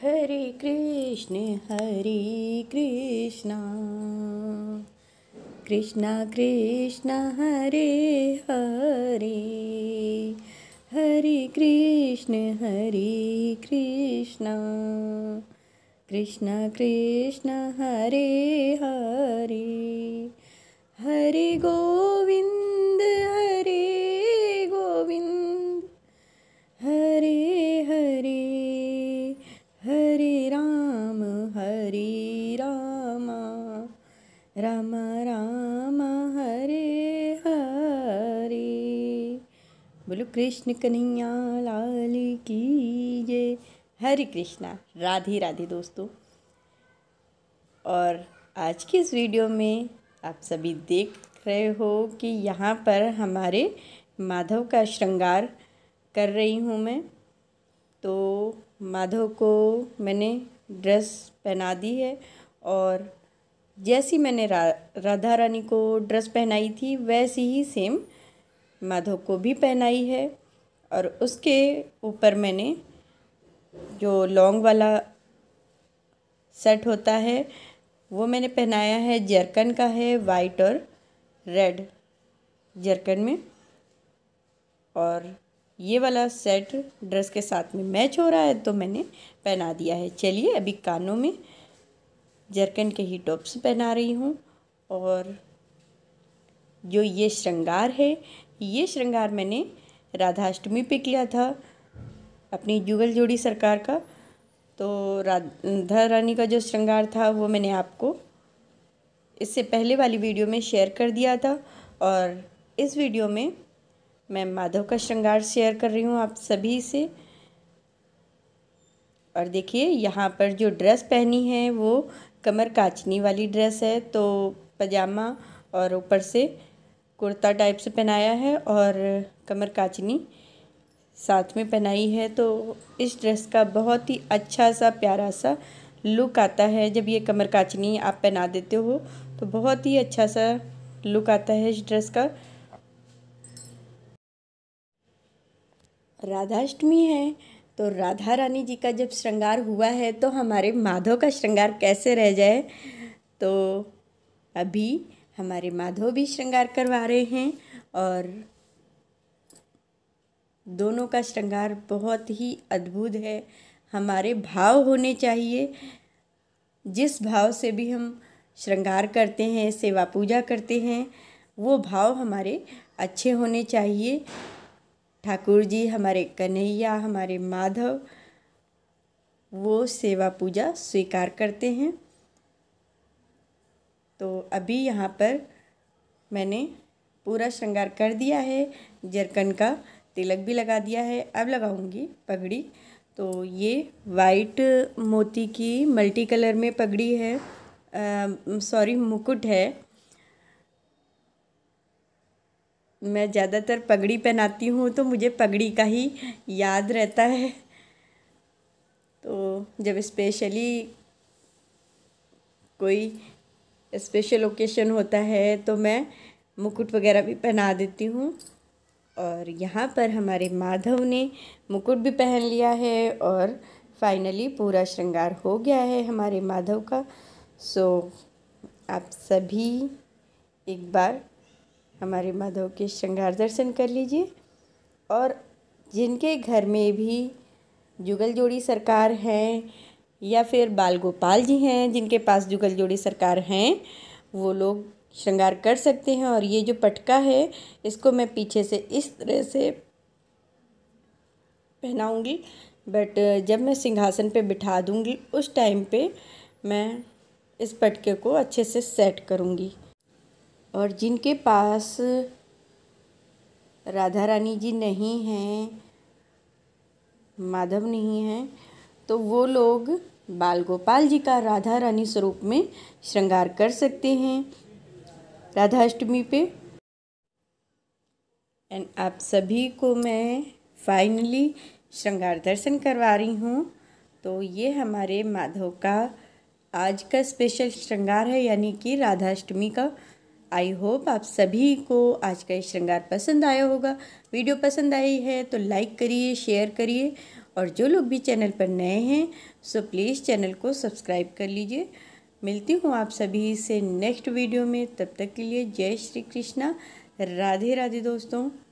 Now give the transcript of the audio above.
हरे कृष्ण हरे कृष्णा कृष्णा कृष्णा हरे हरे हरे कृष्ण हरे कृष्णा कृष्णा कृष्णा हरे हरे हरे गो राम राम हरे हरे बोलो कृष्ण कन्हैया लाल की जय हरे कृष्णा राधे राधे दोस्तों और आज की इस वीडियो में आप सभी देख रहे हो कि यहाँ पर हमारे माधव का श्रृंगार कर रही हूँ मैं तो माधव को मैंने ड्रेस पहना दी है और जैसी मैंने रा, राधा रानी को ड्रेस पहनाई थी वैसी ही सेम माधव को भी पहनाई है और उसके ऊपर मैंने जो लॉन्ग वाला सेट होता है वो मैंने पहनाया है जरकन का है वाइट और रेड जरकन में और ये वाला सेट ड्रेस के साथ में मैच हो रहा है तो मैंने पहना दिया है चलिए अभी कानों में जरकन के ही टॉप्स पहना रही हूँ और जो ये श्रृंगार है ये श्रृंगार मैंने राधाष्टमी पे किया था अपनी जुगल जोड़ी सरकार का तो राधा रानी का जो श्रृंगार था वो मैंने आपको इससे पहले वाली वीडियो में शेयर कर दिया था और इस वीडियो में मैं माधव का श्रृंगार शेयर कर रही हूँ आप सभी से और देखिए यहाँ पर जो ड्रेस पहनी है वो कमर काचनी वाली ड्रेस है तो पजामा और ऊपर से कुर्ता टाइप से पहनाया है और कमर काचनी साथ में पहनाई है तो इस ड्रेस का बहुत ही अच्छा सा प्यारा सा लुक आता है जब ये कमर काचनी आप पहना देते हो तो बहुत ही अच्छा सा लुक आता है इस ड्रेस का राधाष्टमी है तो राधा रानी जी का जब श्रृंगार हुआ है तो हमारे माधव का श्रृंगार कैसे रह जाए तो अभी हमारे माधव भी श्रृंगार करवा रहे हैं और दोनों का श्रृंगार बहुत ही अद्भुत है हमारे भाव होने चाहिए जिस भाव से भी हम श्रृंगार करते हैं सेवा पूजा करते हैं वो भाव हमारे अच्छे होने चाहिए ठाकुर जी हमारे कन्हैया हमारे माधव वो सेवा पूजा स्वीकार करते हैं तो अभी यहाँ पर मैंने पूरा श्रृंगार कर दिया है जरकन का तिलक भी लगा दिया है अब लगाऊंगी पगड़ी तो ये वाइट मोती की मल्टी कलर में पगड़ी है सॉरी मुकुट है मैं ज़्यादातर पगड़ी पहनाती हूँ तो मुझे पगड़ी का ही याद रहता है तो जब स्पेशली कोई स्पेशल ओकेशन होता है तो मैं मुकुट वगैरह भी पहना देती हूँ और यहाँ पर हमारे माधव ने मुकुट भी पहन लिया है और फाइनली पूरा श्रृंगार हो गया है हमारे माधव का सो आप सभी एक बार हमारे माधव के श्रृंगार दर्शन कर लीजिए और जिनके घर में भी जुगल जोड़ी सरकार हैं या फिर बाल गोपाल जी हैं जिनके पास जुगल जोड़ी सरकार हैं वो लोग श्रृंगार कर सकते हैं और ये जो पटका है इसको मैं पीछे से इस तरह से पहनाऊंगी बट जब मैं सिंहासन पे बिठा दूंगी उस टाइम पे मैं इस पटके को अच्छे से सेट करूंगी और जिनके पास राधा रानी जी नहीं हैं माधव नहीं हैं तो वो लोग बाल गोपाल जी का राधा रानी स्वरूप में श्रृंगार कर सकते हैं अष्टमी पे एंड आप सभी को मैं फाइनली श्रृंगार दर्शन करवा रही हूँ तो ये हमारे माधव का आज का स्पेशल श्रृंगार है यानी कि अष्टमी का आई होप आप सभी को आज का ये श्रृंगार पसंद आया होगा वीडियो पसंद आई है तो लाइक करिए शेयर करिए और जो लोग भी चैनल पर नए हैं सो प्लीज़ चैनल को सब्सक्राइब कर लीजिए मिलती हूँ आप सभी से नेक्स्ट वीडियो में तब तक के लिए जय श्री कृष्णा राधे राधे दोस्तों